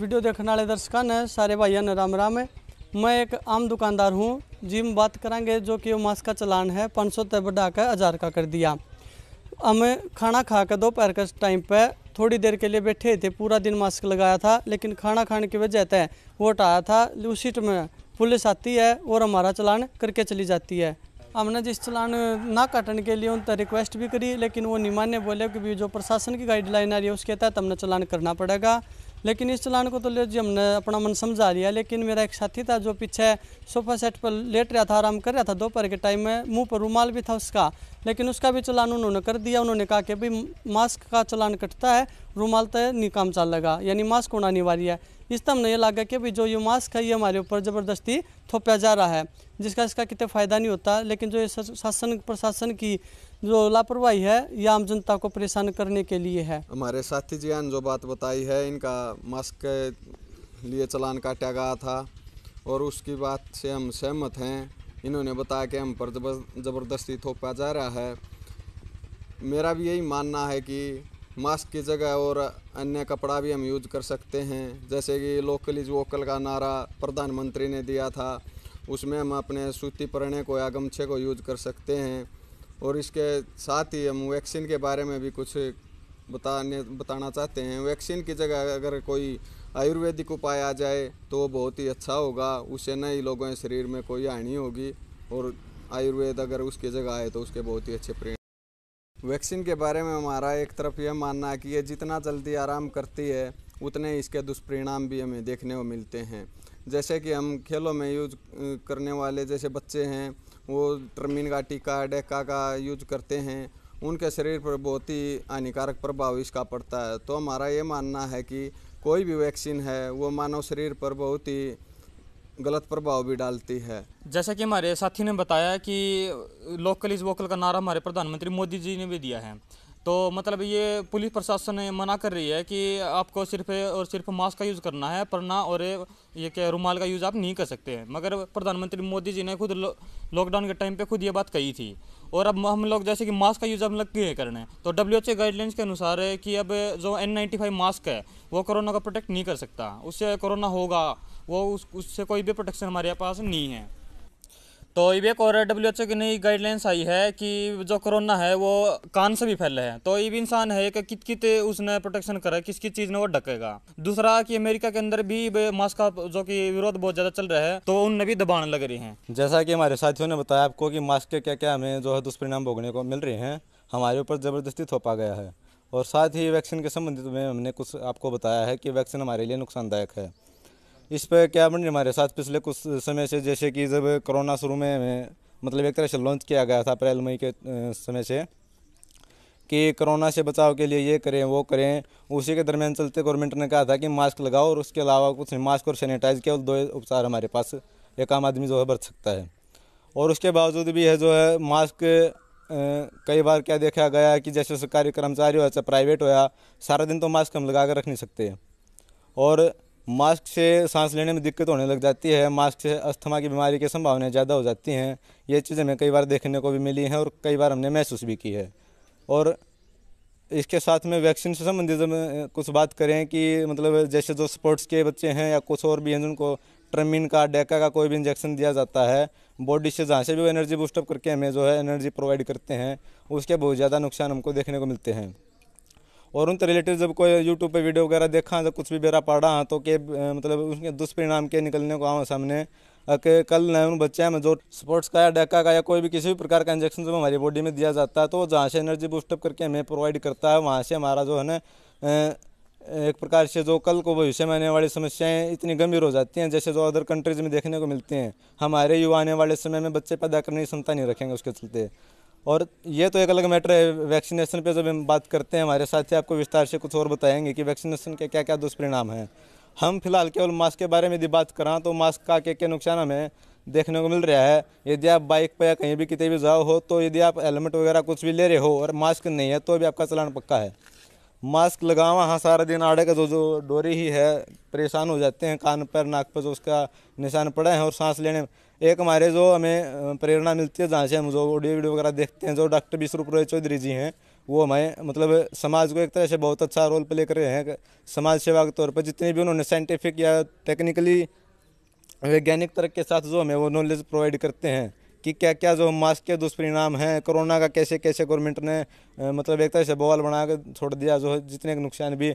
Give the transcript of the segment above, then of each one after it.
Video देखने वाले दर्शकों ने सारे भाइयों ने राम राम है मैं एक आम दुकानदार हूँ जी हम बात करेंगे जो कि वो मास्क का चलान है पाँच सौ तय बढ़ा कर हज़ार का कर दिया हमें खाना खा कर दोपहर के टाइम पर थोड़ी देर के लिए बैठे थे पूरा दिन मास्क लगाया था लेकिन खाना खाने की वजह तय वो आया था उसी में पुलिस आती है और हमारा चलान करके चली जाती है हमने जिस चलान ना काटने के लिए तक रिक्वेस्ट भी करी लेकिन वो निमान्य बोले कि जो प्रशासन की गाइडलाइन आ रही है उसके तहत हमने चलान करना पड़ेगा लेकिन इस चलान को तो ले जी हमने अपना मन समझा लिया लेकिन मेरा एक साथी था जो पीछे सोफा सेट पर लेट रहा था आराम कर रहा था दोपहर के टाइम में मुंह पर रुमाल भी था उसका लेकिन उसका भी चलान उन्होंने कर दिया उन्होंने कहा कि भाई मास्क का चलान कटता है रुमाल तो नहीं काम चाल लगा यानी मास्क होना अनिवार्य है इस तरह हमने ये लगा कि भाई जो ये मास्क है ये हमारे ऊपर ज़बरदस्ती थोपा जा रहा है जिसका इसका कितने फ़ायदा नहीं होता लेकिन जो शासन प्रशासन की जो लापरवाही है ये आम जनता को परेशान करने के लिए है हमारे साथी जी ने जो बात बताई है इनका मास्क के लिए चलान काटा गया था और उसकी बात से हम सहमत हैं इन्होंने बताया कि हम पर ज़बरदस्ती थोपा जा रहा है मेरा भी यही मानना है कि मास्क की जगह और अन्य कपड़ा भी हम यूज कर सकते हैं जैसे कि लोकली वोकल का नारा प्रधानमंत्री ने दिया था उसमें हम अपने सूती प्रणय को या गमछे को यूज कर सकते हैं और इसके साथ ही हम वैक्सीन के बारे में भी कुछ बताने बताना चाहते हैं वैक्सीन की जगह अगर कोई आयुर्वेदिक उपाय आ जाए तो बहुत ही अच्छा होगा उससे न ही लोगों के शरीर में कोई हानि होगी और आयुर्वेद अगर उसकी जगह आए तो उसके बहुत ही अच्छे परिणाम वैक्सीन के बारे में हमारा एक तरफ यह मानना है कि ये जितना जल्दी आराम करती है उतने इसके दुष्परिणाम भी हमें देखने को मिलते हैं जैसे कि हम खेलों में यूज करने वाले जैसे बच्चे हैं वो टर्मिन का टीका डेका का यूज करते हैं उनके शरीर पर बहुत ही हानिकारक प्रभाव इसका पड़ता है तो हमारा ये मानना है कि कोई भी वैक्सीन है वो मानव शरीर पर बहुत ही गलत प्रभाव भी डालती है जैसा कि हमारे साथी ने बताया कि लोकल इज वोकल का नारा हमारे प्रधानमंत्री मोदी जी ने भी दिया है तो मतलब ये पुलिस प्रशासन मना कर रही है कि आपको सिर्फ और सिर्फ मास्क का यूज़ करना है परना और ये क्या रुमाल का यूज़ आप नहीं कर सकते हैं मगर प्रधानमंत्री मोदी जी ने खुद लॉकडाउन के टाइम पे खुद ये बात कही थी और अब हम लोग जैसे कि मास्क का यूज़ हम लग गए करने तो डब्ल्यू एच गाइडलाइंस के अनुसार है कि अब जो एन नाइन्टी फाइव मास्क है वो कोरोना का प्रोटेक्ट नहीं कर सकता उससे कोरोना होगा वो उस उससे कोई भी प्रोटेक्शन हमारे पास नहीं है तो ये भी एक और डब्ल्यू एच ओ की नई गाइडलाइंस आई है कि जो कोरोना है वो कान से भी फैल रहे हैं तो ये भी इंसान है कि कित कित उसने प्रोटेक्शन करा किस किस चीज़ ने वो ढकेगा दूसरा कि अमेरिका के अंदर भी मास्क का जो कि विरोध बहुत ज़्यादा चल रहा है तो उनने भी दबाने लग रही हैं जैसा कि हमारे साथियों ने बताया आपको कि मास्क के क्या क्या हमें जो है दुष्परिणाम भोगने को मिल रहे हैं हमारे ऊपर ज़बरदस्ती थोपा गया है और साथ ही वैक्सीन के संबंधित में हमने कुछ आपको बताया है कि वैक्सीन हमारे लिए नुकसानदायक है इस पर क्या बन हमारे साथ पिछले कुछ समय से जैसे कि जब कोरोना शुरू में मतलब एक तरह से लॉन्च किया गया था अप्रैल मई के समय से कि कोरोना से बचाव के लिए ये करें वो करें उसी के दरमियान चलते गवर्नमेंट ने कहा था कि मास्क लगाओ और उसके अलावा कुछ मास्क और सैनिटाइज केवल दो उपचार हमारे पास एक आम आदमी जो है बरत सकता है और उसके बावजूद भी है जो है मास्क कई बार क्या देखा गया कि जैसे सरकारी कर्मचारी हो चाहे प्राइवेट होया सारा दिन तो मास्क हम लगा कर रख नहीं सकते और मास्क से सांस लेने में दिक्कत होने लग जाती है मास्क से अस्थमा की बीमारी की संभावनाएँ ज़्यादा हो जाती हैं ये चीज़ें हमें कई बार देखने को भी मिली हैं और कई बार हमने महसूस भी की है और इसके साथ में वैक्सीन से संबंधित कुछ बात करें कि मतलब जैसे जो स्पोर्ट्स के बच्चे हैं या कुछ और भी हैं जिनको ट्रमिन का डेका का कोई भी इंजेक्शन दिया जाता है बॉडी से जहाँ से भी वो एनर्जी बूस्टअप करके हमें जो है एनर्जी प्रोवाइड करते हैं उसके बहुत ज़्यादा नुकसान हमको देखने को मिलते हैं और उनके रिलेटेड जब कोई यूट्यूब पर वीडियो वगैरह देखा जब तो कुछ भी बेरा पढ़ा तो के मतलब उसके दुष्परिणाम के निकलने को आओ सामने के कल न उन बच्चे में जो स्पोर्ट्स का या डेका का या कोई भी किसी भी प्रकार का इंजेक्शन जब हमारी बॉडी में दिया जाता है तो जहाँ से एनर्जी बूस्टअप करके हमें प्रोवाइड करता है वहाँ से हमारा जो है ना एक प्रकार से जो कल को भविष्य में आने वाली समस्याएं इतनी गंभीर हो जाती हैं जैसे जो अदर कंट्रीज़ में देखने को मिलती हैं हमारे युवा आने वाले समय में बच्चे पैदा करने की क्षमता नहीं रखेंगे उसके चलते और ये तो एक अलग मैटर है वैक्सीनेशन पे जब हम बात करते हैं हमारे साथी आपको विस्तार से कुछ और बताएंगे कि वैक्सीनेशन के क्या क्या दुष्परिणाम हैं हम फिलहाल केवल मास्क के बारे में यदि बात करें तो मास्क का क्या क्या नुकसान हमें देखने को मिल रहा है यदि आप बाइक पर या कहीं भी कितने भी जाओ हो तो यदि आप हेलमेट वगैरह कुछ भी ले रहे हो और मास्क नहीं है तो भी आपका चलान पक्का है मास्क लगावा हाँ सारा दिन आड़े का जो जो डोरी ही है परेशान हो जाते हैं कान पर नाक पर जो उसका निशान पड़ा है और सांस लेने एक हमारे जो हमें प्रेरणा मिलती है जहाँ से हम जो ऑडियो वीडियो वगैरह देखते हैं जो डॉक्टर विश्वरूप रोय चौधरी जी हैं वो हमारे मतलब समाज को एक तरह से बहुत अच्छा रोल प्ले कर रहे हैं समाज सेवा के तौर पर जितने भी उन्होंने साइंटिफिक या टेक्निकली वैज्ञानिक तर्क के साथ जो हमें वो नॉलेज प्रोवाइड करते हैं कि क्या क्या जो मास्क के दुष्परिणाम हैं कोरोना का कैसे कैसे गवर्नमेंट ने मतलब एक तरह से बवाल बना कर छोड़ दिया जो जितने नुकसान भी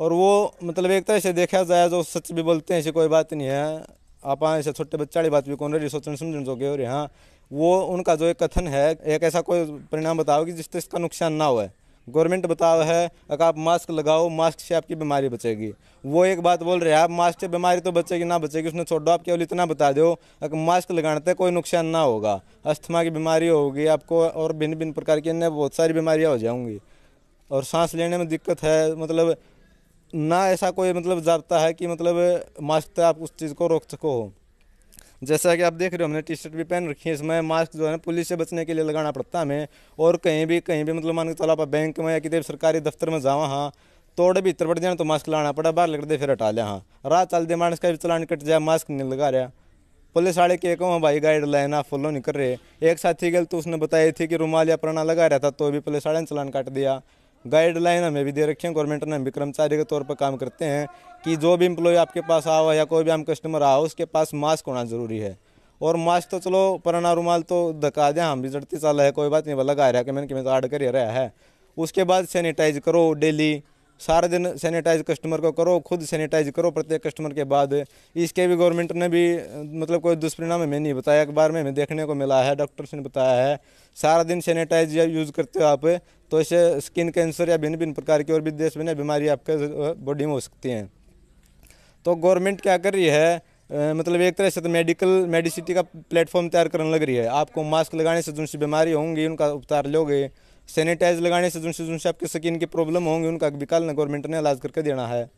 और वो मतलब एक तरह से देखा जाए जो सच भी बोलते हैं ऐसी कोई बात नहीं है आप ऐसे छोटे बच्चे वाली बात भी कौन रही सोचने समझने जोगे और यहाँ वो उनका जो एक कथन है एक ऐसा कोई परिणाम बताओ कि जिससे इसका नुकसान ना हो गवर्नमेंट बताओ है अगर आप मास्क लगाओ मास्क से आपकी बीमारी बचेगी वो एक बात बोल रहे हैं आप मास्क से बीमारी तो बचेगी ना बचेगी उसने छोड़ दो आप केवल इतना बता दो अगर मास्क लगाने तक कोई नुकसान ना होगा अस्थमा की बीमारी होगी आपको और भिन्न भिन्न प्रकार की अन्य बहुत सारी बीमारियाँ हो जाऊंगी और सांस लेने में दिक्कत है मतलब ना ऐसा कोई मतलब जाता है कि मतलब मास्क तो आप उस चीज़ को रोक सको हो जैसा कि आप देख रहे हो हमने टी शर्ट भी पहन रखी है इसमें मास्क जो है ना पुलिस से बचने के लिए लगाना पड़ता है हमें और कहीं भी कहीं भी मतलब मान के चलो आप बैंक में या किसी सरकारी दफ्तर में जावा हाँ तोड़े भीतर पड़ जाए तो मास्क लाना पड़ा बाहर लग दे फिर हटा लिया हाँ रात चल दे मानस का भी चलान कट जाए मास्क नहीं लगा रहा पुलिस वाले के कहो भाई गाइडलाइन आप फॉलो नहीं कर रहे एक साथी गल तो उसने बताई थी कि रुमाल या पुराना लगा रहा था तो भी पुलिस वाले ने चलान काट दिया गाइडलाइन हमें भी दे रखे हैं गवर्नमेंट ने हम भी कर्मचारी के तौर पर काम करते हैं कि जो भी इम्प्लॉय आपके पास आओ या कोई भी हम कस्टमर आओ उसके पास मास्क होना ज़रूरी है और मास्क तो चलो पराना रुमाल तो धका दें हाँ, हम भी जड़ती चाल है कोई बात नहीं लगा रहा कि मैंने कि मैं तो आर्डर कर रहा है उसके बाद सैनिटाइज करो डेली सारे दिन सैनिटाइज कस्टमर को करो खुद सैनिटाइज करो प्रत्येक कस्टमर के बाद इसके भी गवर्नमेंट ने भी मतलब कोई दुष्परिणाम हमें नहीं बताया अखबार में हमें देखने को मिला है डॉक्टर्स ने बताया है सारा दिन सैनिटाइज यूज़ करते हो आप तो इससे स्किन कैंसर या भिन्न भिन्न प्रकार की और भी देश में बीमारी आपके बॉडी में हो सकती हैं तो गवर्नमेंट क्या कर रही है मतलब एक तरह से तो मेडिकल मेडिसिटी का प्लेटफॉर्म तैयार करने लग रही है आपको मास्क लगाने से जो बीमारी होंगी उनका उपचार लोगे सैनिटाइज लगाने से जिनसे जिनसे आपकी स्किन की प्रॉब्लम होंगी उनका विकल्प गवर्नमेंट ने इलाज करके देना है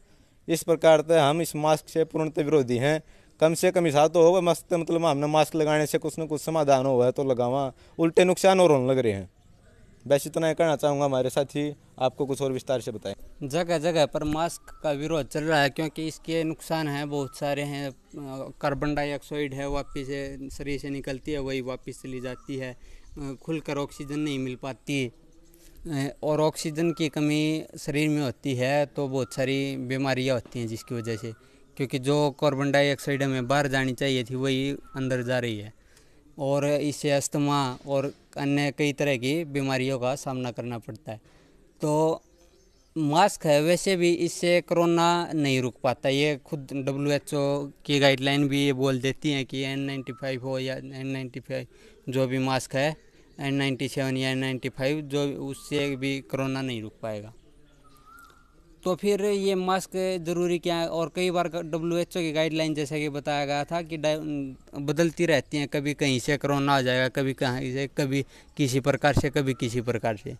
इस प्रकार से हम इस मास्क से पूर्णतः विरोधी हैं कम से कम हिसाब तो होगा मस्त मतलब हमने मास्क लगाने से कुछ ना कुछ समाधान हो है तो लगावा उल्टे नुकसान और होने लग रहे हैं बस इतना ही कहना चाहूँगा हमारे साथ ही आपको कुछ और विस्तार से बताएं जगह जगह पर मास्क का विरोध चल रहा है क्योंकि इसके नुकसान हैं बहुत सारे हैं कार्बन डाइऑक्साइड है वापिस शरीर से निकलती है वही वापस चली जाती है खुलकर ऑक्सीजन नहीं मिल पाती और ऑक्सीजन की कमी शरीर में होती है तो बहुत सारी बीमारियां होती हैं जिसकी वजह से क्योंकि जो कार्बन डाइऑक्साइड हमें बाहर जानी चाहिए थी वही अंदर जा रही है और इससे अस्थमा और अन्य कई तरह की बीमारियों का सामना करना पड़ता है तो मास्क है वैसे भी इससे कोरोना नहीं रुक पाता ये खुद डब्ल्यू एच ओ की गाइडलाइन भी ये बोल देती हैं कि एन नाइन्टी फाइव हो या एन नाइन्टी फाइव जो भी मास्क है एन नाइन्टी सेवन या एन नाइन्टी फाइव जो उससे भी कोरोना नहीं रुक पाएगा तो फिर ये मास्क ज़रूरी क्या है और कई बार डब्ल्यू एच ओ की गाइडलाइन जैसे कि बताया गया था कि बदलती रहती हैं कभी कहीं से कोरोना आ जाएगा कभी कहीं से कभी किसी प्रकार से कभी किसी प्रकार से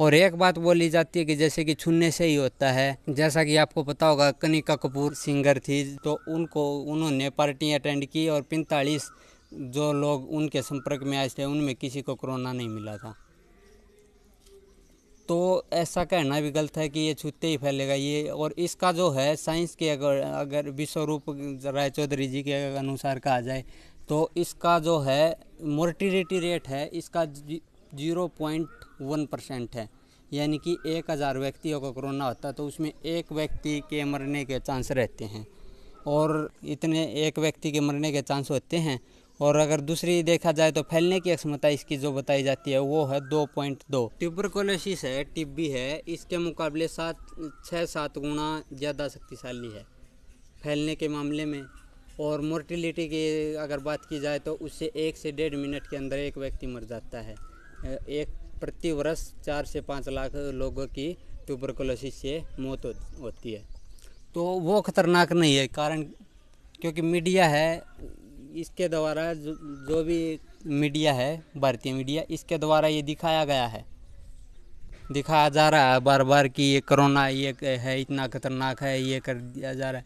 और एक बात बोली जाती है कि जैसे कि छूने से ही होता है जैसा कि आपको पता होगा कनिका कपूर सिंगर थी तो उनको उन्होंने पार्टी अटेंड की और पैंतालीस जो लोग उनके संपर्क में आए थे उनमें किसी को कोरोना नहीं मिला था तो ऐसा कहना भी गलत है कि ये छूते ही फैलेगा ये और इसका जो है साइंस के अगर अगर विश्व रूप राय चौधरी जी के अनुसार कहा जाए तो इसका जो है मोर्टिलिटी रेट है इसका जीरो पॉइंट वन परसेंट है यानी कि एक हज़ार व्यक्तियों को कोरोना होता है तो उसमें एक व्यक्ति के मरने के चांस रहते हैं और इतने एक व्यक्ति के मरने के चांस होते हैं और अगर दूसरी देखा जाए तो फैलने की क्षमता इसकी जो बताई जाती है वो है दो पॉइंट दो ट्यूबरकोलोसिस है टिब्बी है इसके मुकाबले सात छः सात गुना ज़्यादा शक्तिशाली है फैलने के मामले में और मोर्टिलिटी की अगर बात की जाए तो उससे एक से डेढ़ मिनट के अंदर एक व्यक्ति मर जाता है एक प्रति वर्ष चार से पाँच लाख लोगों की ट्यूबरकोलोसिस से मौत होती है तो वो ख़तरनाक नहीं है कारण क्योंकि मीडिया है इसके द्वारा जो, जो भी मीडिया है भारतीय मीडिया इसके द्वारा ये दिखाया गया है दिखाया जा रहा है बार बार कि ये कोरोना ये है इतना खतरनाक है ये कर दिया जा रहा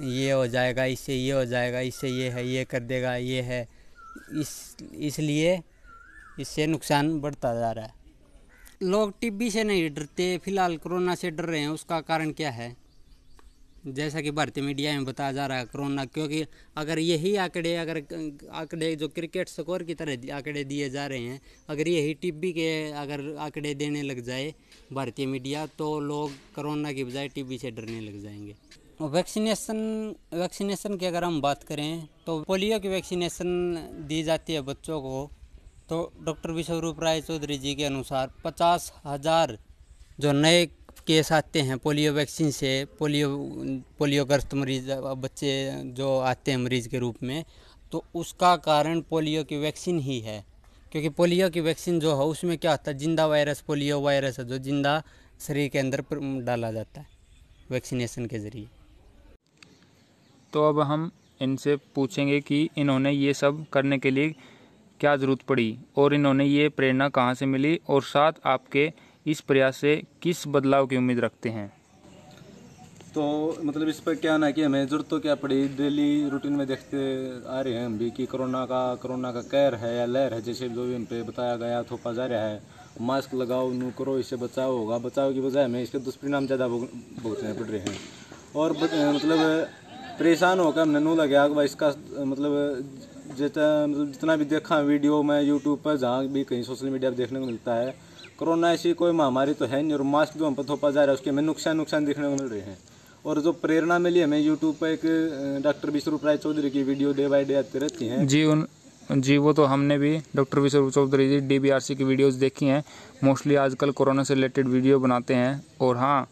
है ये हो जाएगा इससे ये हो जाएगा इससे ये है ये कर देगा ये है इस इसलिए इससे नुकसान बढ़ता जा रहा है लोग टीबी से नहीं डरते फिलहाल कोरोना से डर रहे हैं उसका कारण क्या है जैसा कि भारतीय मीडिया में बताया जा रहा है कोरोना क्योंकि अगर यही आंकड़े अगर आंकड़े जो क्रिकेट स्कोर की तरह आंकड़े दिए जा रहे हैं अगर यही टीबी के अगर आंकड़े देने लग जाए भारतीय मीडिया तो लोग कोरोना की बजाय टीबी से डरने लग जाएंगे वैक्सीनेशन वैक्सीनेशन की अगर हम बात करें तो पोलियो की वैक्सीनेशन दी जाती है बच्चों को तो डॉक्टर विश्वरूप राय चौधरी जी के अनुसार पचास हज़ार जो नए केस आते हैं पोलियो वैक्सीन से पोलियो पोलियोग्रस्त मरीज बच्चे जो आते हैं मरीज़ के रूप में तो उसका कारण पोलियो की वैक्सीन ही है क्योंकि पोलियो की वैक्सीन जो है उसमें क्या होता है जिंदा वायरस पोलियो वायरस है जो जिंदा शरीर के अंदर डाला जाता है वैक्सीनेशन के ज़रिए तो अब हम इनसे पूछेंगे कि इन्होंने ये सब करने के लिए क्या ज़रूरत पड़ी और इन्होंने ये प्रेरणा कहाँ से मिली और साथ आपके इस प्रयास से किस बदलाव की उम्मीद रखते हैं तो मतलब इस पर क्या ना कि हमें जरूरत तो क्या पड़ी डेली रूटीन में देखते आ रहे हैं हम भी कि कोरोना का कोरोना का कहर है या लहर है जैसे जो भी उन पर बताया गया थोपा जा रहा है मास्क लगाओ नू करो इससे बचाव होगा बचाव की बजाय हमें इसके दुष्परिणाम ज़्यादा भुगतने पड़ रहे हैं और मतलब परेशान होकर हमने नू लगा इसका मतलब जितना मतलब जितना भी देखा वीडियो में यूट्यूब पर जहाँ भी कहीं सोशल मीडिया पर देखने को मिलता है कोरोना ऐसी कोई महामारी तो है नहीं और मास्क जो हम पर थोपा जा रहा है उसके हमें नुकसान नुकसान देखने को मिल रहे हैं और जो प्रेरणा मिली हमें यूट्यूब पर एक डॉक्टर विश्वरूप राय चौधरी की वीडियो डे बाई डे आती रहती है जी उन जी वो तो हमने भी डॉक्टर विश्वरूप चौधरी जी डी की वीडियोज़ देखी हैं मोस्टली आजकल कोरोना से रिलेटेड वीडियो बनाते हैं और हाँ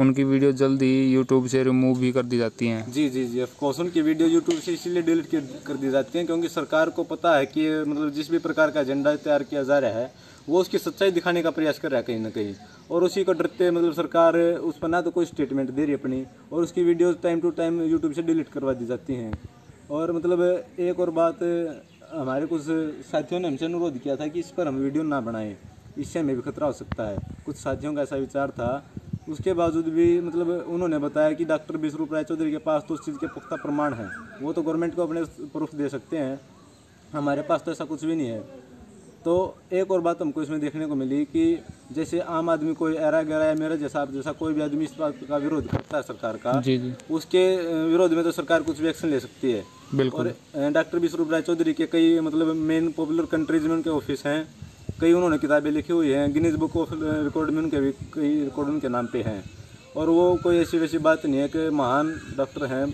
उनकी वीडियो जल्द ही यूट्यूब से रिमूव भी कर दी जाती हैं जी जी जी ऑफकोर्स उनकी वीडियो यूट्यूब से इसीलिए डिलीट कर दी जाती हैं क्योंकि सरकार को पता है कि मतलब जिस भी प्रकार का एजेंडा तैयार किया जा रहा है वो उसकी सच्चाई दिखाने का प्रयास कर रहा है कहीं ना कहीं और उसी को डरते मतलब सरकार उस पर ना तो कोई स्टेटमेंट दे रही अपनी और उसकी videos time to time YouTube से डिलीट करवा दी जाती हैं और मतलब एक और बात हमारे कुछ साथियों ने हमसे अनुरोध किया था कि इस पर हम वीडियो ना बनाएं इससे हमें भी खतरा हो सकता है कुछ साथियों का ऐसा विचार था उसके बावजूद भी मतलब उन्होंने बताया कि डॉक्टर विश्वरूप राय चौधरी के पास तो उस चीज़ के पुख्ता प्रमाण हैं वो तो गवर्नमेंट को अपने प्रूफ दे सकते हैं हमारे पास तो ऐसा कुछ भी नहीं है तो एक और बात हमको इसमें देखने को मिली कि जैसे आम आदमी कोई एरा गहरा या मेरा जैसा आप जैसा कोई भी आदमी इस बात का विरोध करता है सरकार का जी जी। उसके विरोध में तो सरकार कुछ भी एक्शन ले सकती है बिल्कुल डॉक्टर विश्वरूप राय चौधरी के कई मतलब मेन पॉपुलर कंट्रीज में उनके ऑफिस हैं कई उन्होंने किताबें लिखी हुई हैं गिनीज बुक ऑफ रिकॉर्ड में उनके भी कई रिकॉर्ड उनके नाम पे हैं और वो कोई ऐसी वैसी बात नहीं है कि महान डॉक्टर हैं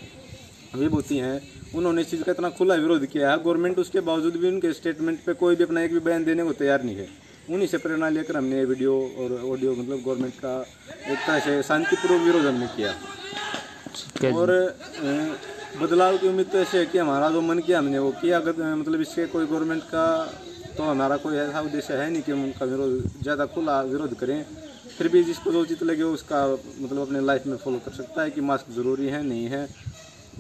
विभूति हैं उन्होंने इस चीज़ का इतना खुला विरोध किया है गवर्नमेंट उसके बावजूद भी उनके स्टेटमेंट पर कोई भी अपना एक भी बयान देने को तैयार नहीं है उन्हीं से प्रेरणा लेकर हमने ये वीडियो और ऑडियो मतलब गवर्नमेंट का एक तरह से शांतिपूर्वक विरोध हमने किया और बदलाव की उम्मीद तो ऐसे है कि हमारा जो मन किया हमने वो किया अगर मतलब इससे कोई गवर्नमेंट का तो हमारा कोई ऐसा उद्देश्य है नहीं कि हम उनका विरोध ज़्यादा खुला विरोध करें फिर भी जिसको जो उचित लगे उसका मतलब अपने लाइफ में फॉलो कर सकता है कि मास्क ज़रूरी है नहीं है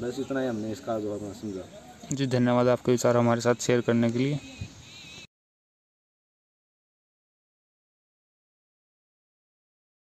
बस इतना ही हमने इसका जवाब समझा जी धन्यवाद आपके विचार हमारे साथ शेयर करने के लिए